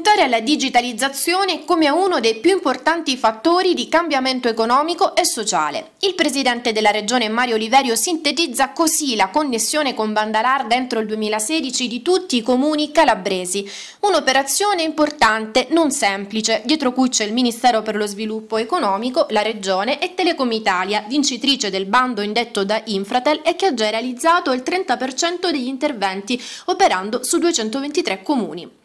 puntare alla digitalizzazione come uno dei più importanti fattori di cambiamento economico e sociale. Il presidente della regione Mario Oliverio sintetizza così la connessione con Bandalar dentro il 2016 di tutti i comuni calabresi. Un'operazione importante, non semplice, dietro cui c'è il Ministero per lo Sviluppo Economico, la Regione e Telecom Italia, vincitrice del bando indetto da Infratel e che ha già realizzato il 30% degli interventi, operando su 223 comuni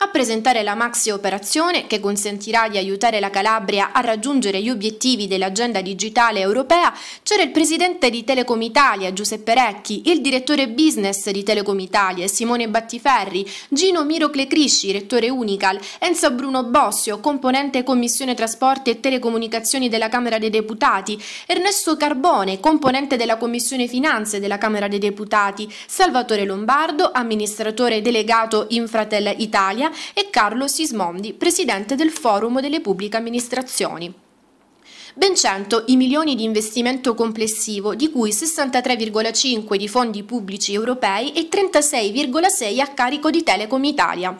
a presentare la maxi operazione che consentirà di aiutare la Calabria a raggiungere gli obiettivi dell'agenda digitale europea c'era il presidente di Telecom Italia Giuseppe Recchi, il direttore business di Telecom Italia Simone Battiferri, Gino Mirocle Crisci, rettore Unical, Enzo Bruno Bossio, componente Commissione Trasporti e Telecomunicazioni della Camera dei Deputati, Ernesto Carbone, componente della Commissione Finanze della Camera dei Deputati, Salvatore Lombardo, amministratore delegato Infratel Italia, Italia e Carlo Sismondi, presidente del Forum delle Pubbliche Amministrazioni. Ben 100 i milioni di investimento complessivo, di cui 63,5 di fondi pubblici europei e 36,6 a carico di Telecom Italia.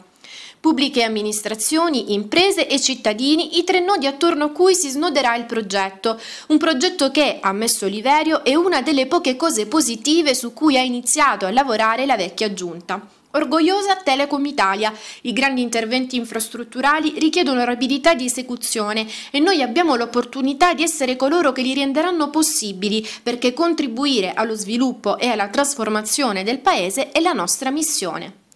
Pubbliche amministrazioni, imprese e cittadini, i tre nodi attorno a cui si snoderà il progetto. Un progetto che, ammesso Oliverio, è una delle poche cose positive su cui ha iniziato a lavorare la vecchia giunta. Orgogliosa Telecom Italia, i grandi interventi infrastrutturali richiedono rapidità di esecuzione e noi abbiamo l'opportunità di essere coloro che li renderanno possibili perché contribuire allo sviluppo e alla trasformazione del Paese è la nostra missione.